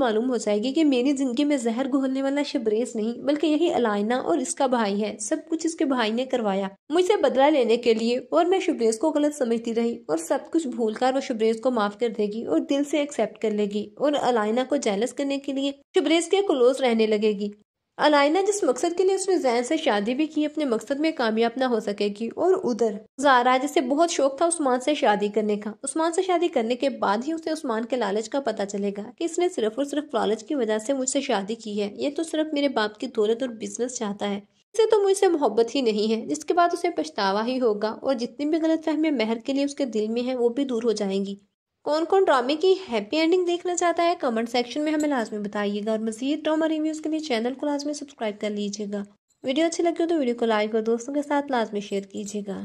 मालूम हो जाएगी कि मेरी जिंदगी में जहर घोलने वाला शबरेज नहीं बल्कि यही अलायना और इसका भाई है सब कुछ इसके भाई ने करवाया मुझसे बदला लेने के लिए और मैं शबरेज को गलत समझती रही और सब कुछ भूल कर वो शबरेज को माफ कर देगी और दिल से एक्सेप्ट कर लेगी और अलायना को जैलस करने के लिए शबरेज के क्लोज रहने लगेगी अलाइना जिस मकसद के लिए उसने जैन से शादी भी की अपने मकसद में कामयाब ना हो सकेगी और उधर जारा जिसे बहुत शौक था उस्मान से शादी करने का उस्मान से शादी करने के बाद ही उसे उस्मान के लालच का पता चलेगा कि इसने सिर्फ और सिर्फ लालच की वजह से मुझसे शादी की है ये तो सिर्फ मेरे बाप की दौलत और बिजनेस चाहता है इसे तो मुझसे मोहब्बत ही नहीं है जिसके बाद उसे पछतावा ही होगा और जितनी भी गलत फहमे महर के लिए उसके दिल में है वो भी दूर हो जाएंगी कौन कौन ड्रामे की हैप्पी एंडिंग देखना चाहता है कमेंट सेक्शन में हमें लाजमी बताइएगा और मजीद ड्रामा रिव्यूज़ के लिए चैनल को लाजमी सब्सक्राइब कर लीजिएगा वीडियो अच्छी लगी हो तो वीडियो को लाइक और दोस्तों के साथ लाजमी शेयर कीजिएगा